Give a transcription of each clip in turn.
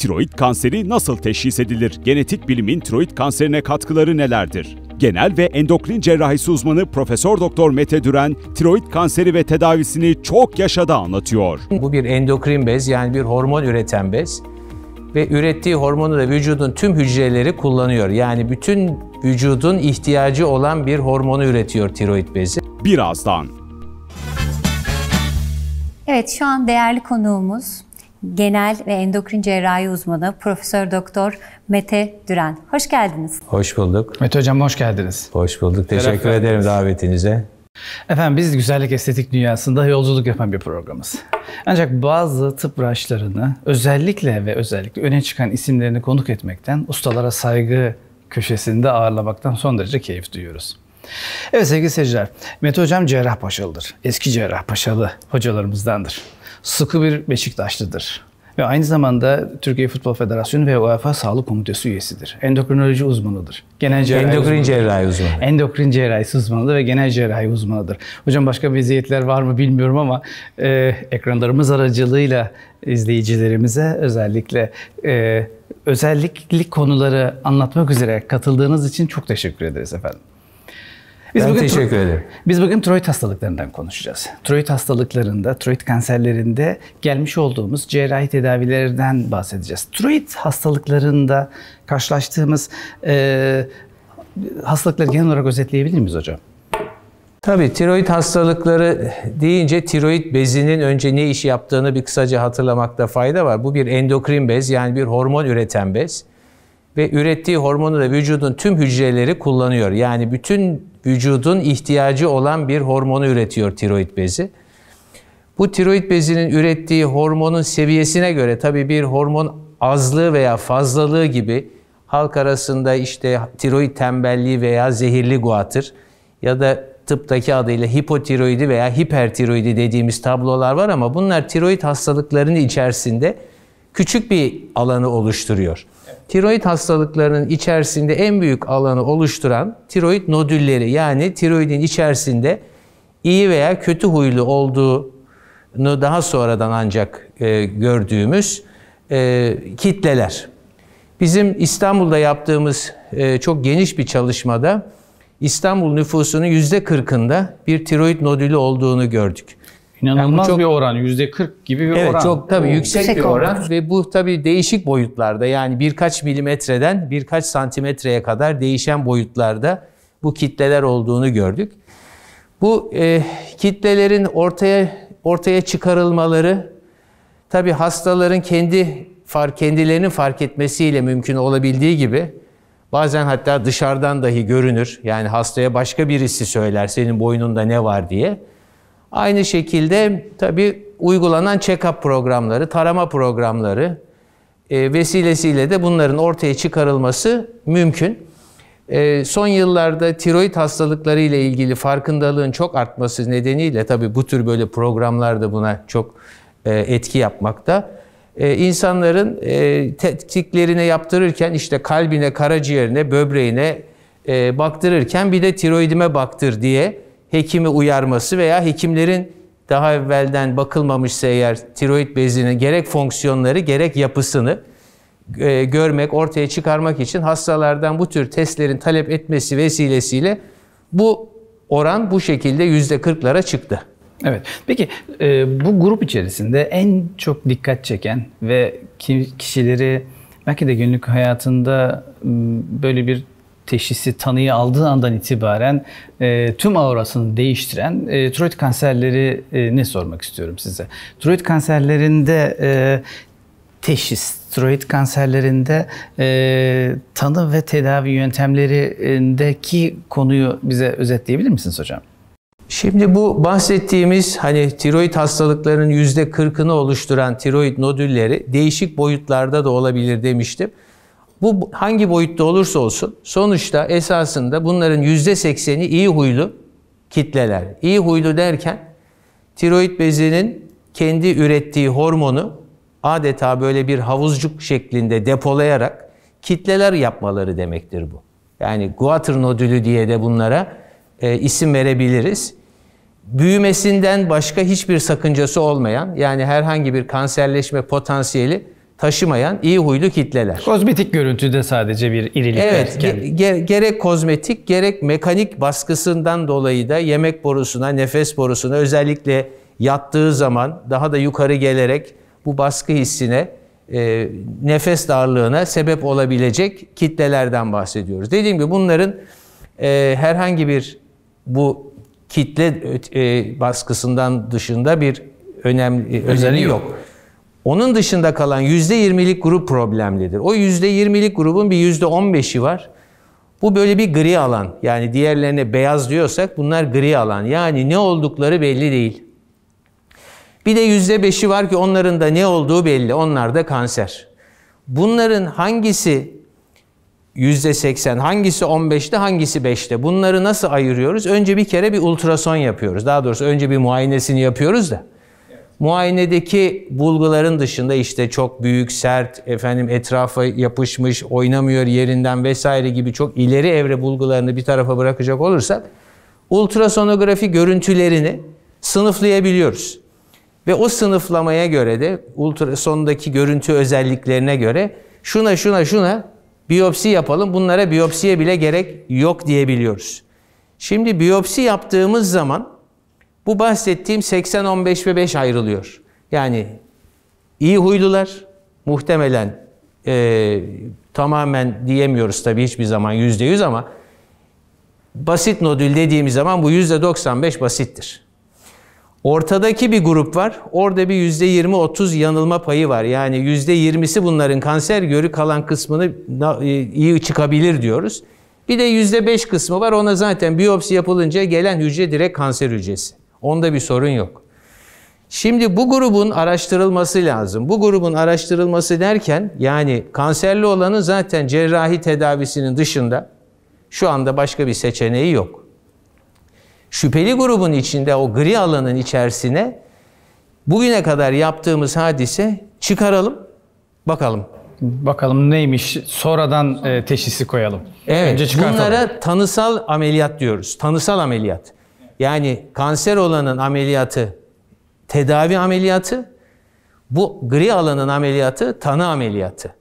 Tiroid kanseri nasıl teşhis edilir? Genetik bilimin tiroid kanserine katkıları nelerdir? Genel ve endokrin cerrahisi uzmanı Profesör Doktor Mete Düren, tiroid kanseri ve tedavisini çok yaşada anlatıyor. Bu bir endokrin bez yani bir hormon üreten bez ve ürettiği hormonu da vücudun tüm hücreleri kullanıyor. Yani bütün vücudun ihtiyacı olan bir hormonu üretiyor tiroid bezi. Birazdan. Evet şu an değerli konuğumuz genel ve endokrin cerrahi uzmanı Profesör Doktor Mete Düren. Hoş geldiniz. Hoş bulduk. Mete Hocam hoş geldiniz. Hoş bulduk. Teşekkür Gerçekten ederim davetinize. Efendim biz güzellik estetik dünyasında yolculuk yapan bir programız. Ancak bazı tıp branşlarını özellikle ve özellikle öne çıkan isimlerini konuk etmekten, ustalara saygı köşesinde ağırlamaktan son derece keyif duyuyoruz. Evet sevgili seyirciler, Mete Hocam Paşalıdır. Eski Cerrah Paşalı hocalarımızdandır sıkı bir Beşiktaşlıdır. Ve aynı zamanda Türkiye Futbol Federasyonu ve UEFA Sağlık Komitesi üyesidir. Endokrinoloji uzmanıdır. Genel cerrahi Endokrin uzmanıdır. cerrahi uzmanı. Endokrin cerrahisi uzmanıdır ve genel cerrahi uzmanıdır. Hocam başka meziyetler var mı bilmiyorum ama e, ekranlarımız aracılığıyla izleyicilerimize özellikle e, özellikli konuları anlatmak üzere katıldığınız için çok teşekkür ederiz efendim. Biz ben bugün teşekkür ederim. Biz bugün tiroid hastalıklarından konuşacağız. Tiroid hastalıklarında, tiroid kanserlerinde gelmiş olduğumuz cerrahi tedavilerden bahsedeceğiz. Tiroid hastalıklarında karşılaştığımız e, hastalıkları genel olarak özetleyebilir miyiz hocam? Tabii tiroid hastalıkları deyince tiroid bezinin önce ne iş yaptığını bir kısaca hatırlamakta fayda var. Bu bir endokrin bez yani bir hormon üreten bez ve ürettiği hormonu da vücudun tüm hücreleri kullanıyor. Yani bütün vücudun ihtiyacı olan bir hormonu üretiyor tiroid bezi. Bu tiroid bezinin ürettiği hormonun seviyesine göre tabii bir hormon azlığı veya fazlalığı gibi halk arasında işte tiroid tembelliği veya zehirli guatır ya da tıptaki adıyla hipotiroidi veya hipertiroidi dediğimiz tablolar var ama bunlar tiroid hastalıklarının içerisinde küçük bir alanı oluşturuyor. Tiroid hastalıklarının içerisinde en büyük alanı oluşturan tiroid nodülleri yani tiroidin içerisinde iyi veya kötü huylu olduğunu daha sonradan ancak e, gördüğümüz e, kitleler. Bizim İstanbul'da yaptığımız e, çok geniş bir çalışmada İstanbul nüfusunun yüzde kırkında bir tiroid nodülü olduğunu gördük. İnanılmaz yani çok, bir oran. Yüzde 40 gibi bir evet, oran. Çok tabii o, yüksek, yüksek bir oran. oran ve bu tabii değişik boyutlarda yani birkaç milimetreden birkaç santimetreye kadar değişen boyutlarda bu kitleler olduğunu gördük. Bu e, kitlelerin ortaya ortaya çıkarılmaları tabii hastaların kendi fark kendilerinin fark etmesiyle mümkün olabildiği gibi bazen hatta dışarıdan dahi görünür. Yani hastaya başka birisi söyler senin boynunda ne var diye. Aynı şekilde tabi uygulanan check-up programları, tarama programları e, vesilesiyle de bunların ortaya çıkarılması mümkün. E, son yıllarda tiroid hastalıkları ile ilgili farkındalığın çok artması nedeniyle tabi bu tür böyle programlar da buna çok e, etki yapmakta. İnsanların tetiklerine yaptırırken işte kalbine, karaciğerine, böbreğine baktırırken bir de tiroidime baktır diye hekimi uyarması veya hekimlerin daha evvelden bakılmamışsa eğer tiroid bezinin gerek fonksiyonları gerek yapısını e, görmek, ortaya çıkarmak için hastalardan bu tür testlerin talep etmesi vesilesiyle bu oran bu şekilde yüzde 40'lara çıktı. Evet. Peki e, bu grup içerisinde en çok dikkat çeken ve kişileri belki de günlük hayatında böyle bir teşhisi tanıyı aldığı andan itibaren e, tüm aurasını değiştiren e, tiroid kanserleri e, ne sormak istiyorum size. Tiroid kanserlerinde e, teşhis, tiroid kanserlerinde e, tanı ve tedavi yöntemlerindeki konuyu bize özetleyebilir misiniz hocam? Şimdi bu bahsettiğimiz hani tiroid hastalıklarının yüzde %40'ını oluşturan tiroid nodülleri değişik boyutlarda da olabilir demiştim. Bu hangi boyutta olursa olsun sonuçta esasında bunların yüzde sekseni iyi huylu kitleler. İyi huylu derken tiroid bezinin kendi ürettiği hormonu adeta böyle bir havuzcuk şeklinde depolayarak kitleler yapmaları demektir bu. Yani guatr nodülü diye de bunlara e, isim verebiliriz. Büyümesinden başka hiçbir sakıncası olmayan yani herhangi bir kanserleşme potansiyeli taşımayan iyi huylu kitleler. Kozmetik görüntüde sadece bir irilik. Evet, ge- ge- gerek kozmetik gerek mekanik baskısından dolayı da yemek borusuna, nefes borusuna özellikle yattığı zaman daha da yukarı gelerek bu baskı hissine e, nefes darlığına sebep olabilecek kitlelerden bahsediyoruz. Dediğim gibi bunların e, herhangi bir bu kitle e, baskısından dışında bir önemli e, özelliği yok. yok. Onun dışında kalan %20'lik grup problemlidir. O %20'lik grubun bir %15'i var. Bu böyle bir gri alan. Yani diğerlerine beyaz diyorsak bunlar gri alan. Yani ne oldukları belli değil. Bir de %5'i var ki onların da ne olduğu belli. Onlar da kanser. Bunların hangisi %80, hangisi 15'te, hangisi 5'te? Bunları nasıl ayırıyoruz? Önce bir kere bir ultrason yapıyoruz. Daha doğrusu önce bir muayenesini yapıyoruz da. Muayenedeki bulguların dışında işte çok büyük, sert, efendim etrafa yapışmış, oynamıyor yerinden vesaire gibi çok ileri evre bulgularını bir tarafa bırakacak olursak ultrasonografi görüntülerini sınıflayabiliyoruz. Ve o sınıflamaya göre de ultrasondaki görüntü özelliklerine göre şuna şuna şuna biyopsi yapalım. Bunlara biyopsiye bile gerek yok diyebiliyoruz. Şimdi biyopsi yaptığımız zaman bu bahsettiğim 80-15 ve 5 ayrılıyor. Yani iyi huylular muhtemelen e, tamamen diyemiyoruz tabii hiçbir zaman %100 ama basit nodül dediğimiz zaman bu %95 basittir. Ortadaki bir grup var. Orada bir %20-30 yanılma payı var. Yani %20'si bunların kanser görü kalan kısmını e, iyi çıkabilir diyoruz. Bir de %5 kısmı var. Ona zaten biyopsi yapılınca gelen hücre direkt kanser hücresi. Onda bir sorun yok. Şimdi bu grubun araştırılması lazım. Bu grubun araştırılması derken yani kanserli olanın zaten cerrahi tedavisinin dışında şu anda başka bir seçeneği yok. Şüpheli grubun içinde o gri alanın içerisine bugüne kadar yaptığımız hadise çıkaralım bakalım. Bakalım neymiş sonradan e, teşhisi koyalım. Evet Önce çıkartalım. bunlara tanısal ameliyat diyoruz. Tanısal ameliyat. Yani kanser olanın ameliyatı tedavi ameliyatı, bu gri alanın ameliyatı tanı ameliyatı.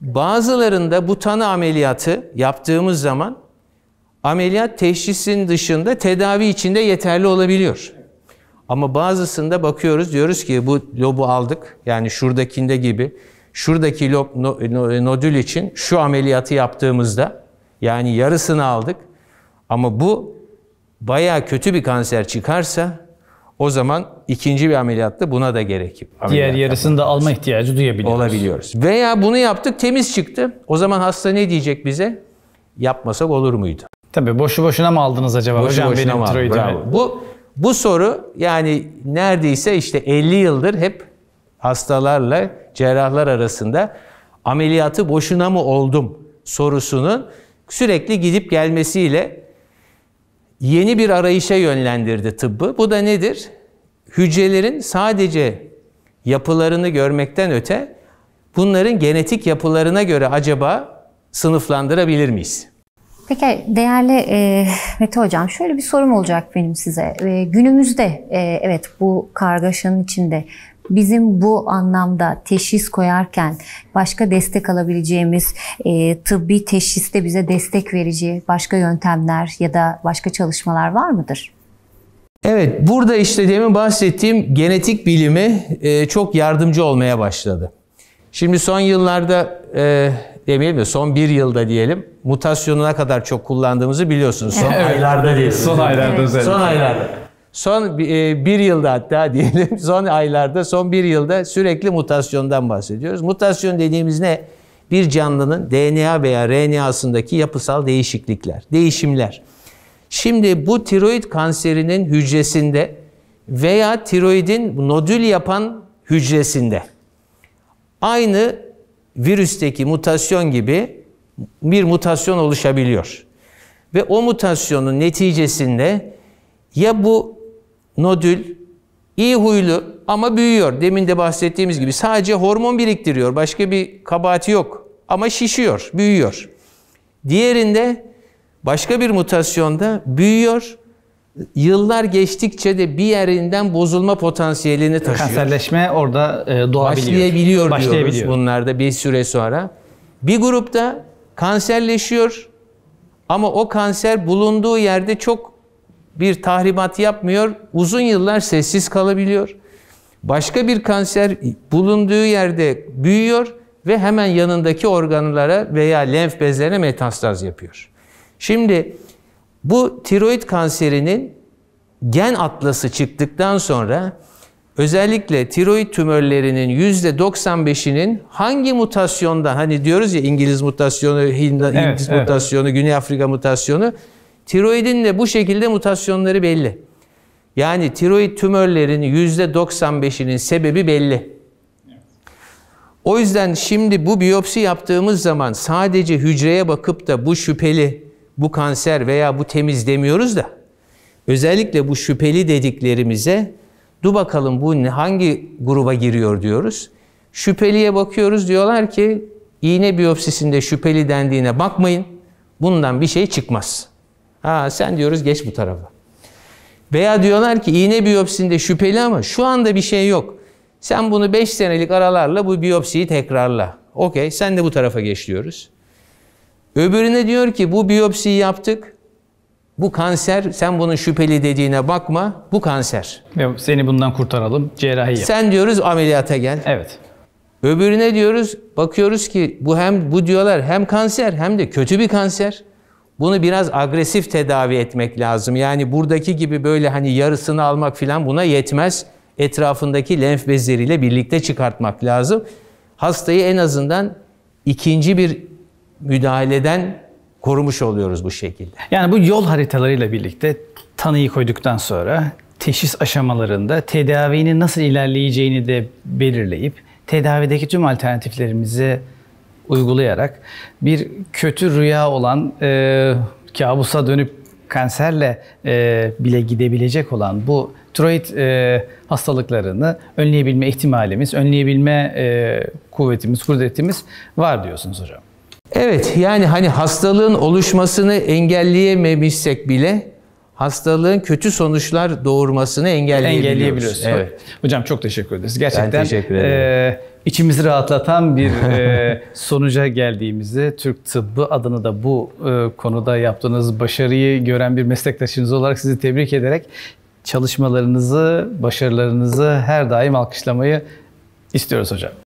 Bazılarında bu tanı ameliyatı yaptığımız zaman ameliyat teşhisin dışında tedavi içinde yeterli olabiliyor. Ama bazısında bakıyoruz diyoruz ki bu lobu aldık. Yani şuradakinde gibi şuradaki lob no, no, nodül için şu ameliyatı yaptığımızda yani yarısını aldık. Ama bu baya kötü bir kanser çıkarsa o zaman ikinci bir ameliyatta buna da gerekir. Diğer yarısını da alma ihtiyacı duyabiliyoruz. Olabiliyoruz. Veya bunu yaptık temiz çıktı. O zaman hasta ne diyecek bize? Yapmasak olur muydu? Tabii boşu boşuna mı aldınız acaba boşu hocam boşuna benim tiroidimi? Bu, bu soru yani neredeyse işte 50 yıldır hep hastalarla cerrahlar arasında ameliyatı boşuna mı oldum sorusunun sürekli gidip gelmesiyle yeni bir arayışa yönlendirdi tıbbı. Bu da nedir? Hücrelerin sadece yapılarını görmekten öte bunların genetik yapılarına göre acaba sınıflandırabilir miyiz? Peki değerli e, Mete Hocam şöyle bir sorum olacak benim size. E, günümüzde e, evet bu kargaşanın içinde Bizim bu anlamda teşhis koyarken başka destek alabileceğimiz e, tıbbi teşhiste bize destek verici başka yöntemler ya da başka çalışmalar var mıdır? Evet, burada işte demin bahsettiğim genetik bilimi e, çok yardımcı olmaya başladı. Şimdi son yıllarda e, demeyelim de son bir yılda diyelim mutasyonuna kadar çok kullandığımızı biliyorsunuz. Son evet. aylarda diyelim. Son aylarda özellikle. Son aylarda son e, bir yılda hatta diyelim son aylarda son bir yılda sürekli mutasyondan bahsediyoruz. Mutasyon dediğimiz ne? Bir canlının DNA veya RNA'sındaki yapısal değişiklikler, değişimler. Şimdi bu tiroid kanserinin hücresinde veya tiroidin nodül yapan hücresinde aynı virüsteki mutasyon gibi bir mutasyon oluşabiliyor. Ve o mutasyonun neticesinde ya bu nodül iyi huylu ama büyüyor. Demin de bahsettiğimiz gibi sadece hormon biriktiriyor. Başka bir kabahati yok. Ama şişiyor, büyüyor. Diğerinde başka bir mutasyonda büyüyor. Yıllar geçtikçe de bir yerinden bozulma potansiyelini taşıyor. Kanserleşme orada e, doğabiliyor. Başlayabiliyor, Başlayabiliyor diyoruz bunlarda bir süre sonra. Bir grupta kanserleşiyor ama o kanser bulunduğu yerde çok bir tahribat yapmıyor, uzun yıllar sessiz kalabiliyor. Başka bir kanser bulunduğu yerde büyüyor ve hemen yanındaki organlara veya lenf bezlerine metastaz yapıyor. Şimdi bu tiroid kanserinin gen atlası çıktıktan sonra özellikle tiroid tümörlerinin %95'inin hangi mutasyonda hani diyoruz ya İngiliz mutasyonu, Hint, evet, Hint evet. mutasyonu, Güney Afrika mutasyonu Tiroidin de bu şekilde mutasyonları belli. Yani tiroid tümörlerinin %95'inin sebebi belli. O yüzden şimdi bu biyopsi yaptığımız zaman sadece hücreye bakıp da bu şüpheli, bu kanser veya bu temiz demiyoruz da özellikle bu şüpheli dediklerimize du bakalım bu hangi gruba giriyor diyoruz. Şüpheliye bakıyoruz diyorlar ki iğne biyopsisinde şüpheli dendiğine bakmayın. Bundan bir şey çıkmaz. Ha sen diyoruz geç bu tarafa. Veya diyorlar ki iğne biyopsinde şüpheli ama şu anda bir şey yok. Sen bunu 5 senelik aralarla bu biyopsiyi tekrarla. Okey sen de bu tarafa geç diyoruz. Öbürüne diyor ki bu biyopsiyi yaptık. Bu kanser, sen bunun şüpheli dediğine bakma, bu kanser. Seni bundan kurtaralım, cerrahi yap. Sen diyoruz ameliyata gel. Evet. Öbürüne diyoruz, bakıyoruz ki bu hem bu diyorlar hem kanser hem de kötü bir kanser. Bunu biraz agresif tedavi etmek lazım. Yani buradaki gibi böyle hani yarısını almak filan buna yetmez. Etrafındaki lenf bezleriyle birlikte çıkartmak lazım. Hastayı en azından ikinci bir müdahaleden korumuş oluyoruz bu şekilde. Yani bu yol haritalarıyla birlikte tanıyı koyduktan sonra teşhis aşamalarında tedavinin nasıl ilerleyeceğini de belirleyip tedavideki tüm alternatiflerimizi uygulayarak bir kötü rüya olan e, kabusa dönüp kanserle e, bile gidebilecek olan bu tiroid e, hastalıklarını önleyebilme ihtimalimiz, önleyebilme e, kuvvetimiz, kudretimiz var diyorsunuz hocam. Evet yani hani hastalığın oluşmasını engelleyememişsek bile hastalığın kötü sonuçlar doğurmasını engelleyebiliyoruz. Engelleyebiliyoruz. Evet. Hocam çok teşekkür ederiz. Gerçekten ben teşekkür ederim. E, içimizi rahatlatan bir e, sonuca geldiğimizi, Türk tıbbı adını da bu e, konuda yaptığınız başarıyı gören bir meslektaşınız olarak sizi tebrik ederek çalışmalarınızı, başarılarınızı her daim alkışlamayı istiyoruz hocam.